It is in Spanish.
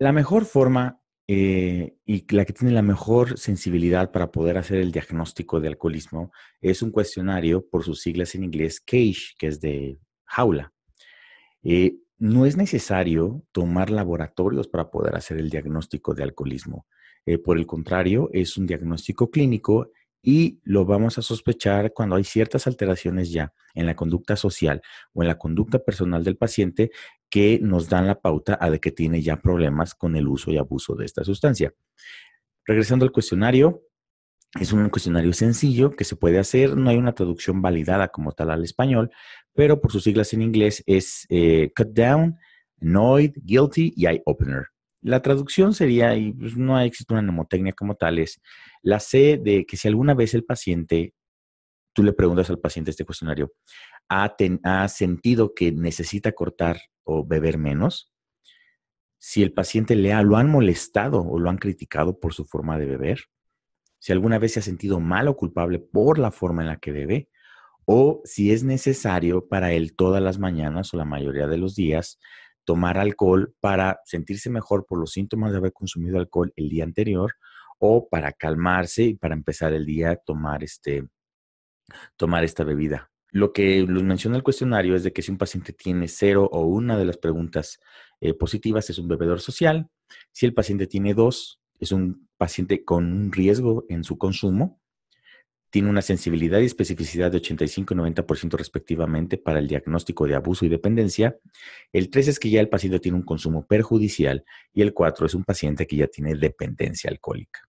La mejor forma eh, y la que tiene la mejor sensibilidad para poder hacer el diagnóstico de alcoholismo es un cuestionario por sus siglas en inglés CAGE, que es de jaula. Eh, no es necesario tomar laboratorios para poder hacer el diagnóstico de alcoholismo. Eh, por el contrario, es un diagnóstico clínico y lo vamos a sospechar cuando hay ciertas alteraciones ya en la conducta social o en la conducta personal del paciente que nos dan la pauta a de que tiene ya problemas con el uso y abuso de esta sustancia. Regresando al cuestionario, es un cuestionario sencillo que se puede hacer, no hay una traducción validada como tal al español, pero por sus siglas en inglés es eh, Cut Down, Annoyed, Guilty y Eye Opener. La traducción sería, y pues no existe una mnemotecnia como tal, es la C de que si alguna vez el paciente, tú le preguntas al paciente este cuestionario, ha sentido que necesita cortar o beber menos, si el paciente le ha, lo han molestado o lo han criticado por su forma de beber, si alguna vez se ha sentido mal o culpable por la forma en la que bebe, o si es necesario para él todas las mañanas o la mayoría de los días tomar alcohol para sentirse mejor por los síntomas de haber consumido alcohol el día anterior o para calmarse y para empezar el día tomar este tomar esta bebida. Lo que nos menciona el cuestionario es de que si un paciente tiene cero o una de las preguntas eh, positivas, es un bebedor social. Si el paciente tiene dos, es un paciente con un riesgo en su consumo. Tiene una sensibilidad y especificidad de 85 y 90% respectivamente para el diagnóstico de abuso y dependencia. El 3 es que ya el paciente tiene un consumo perjudicial y el 4 es un paciente que ya tiene dependencia alcohólica.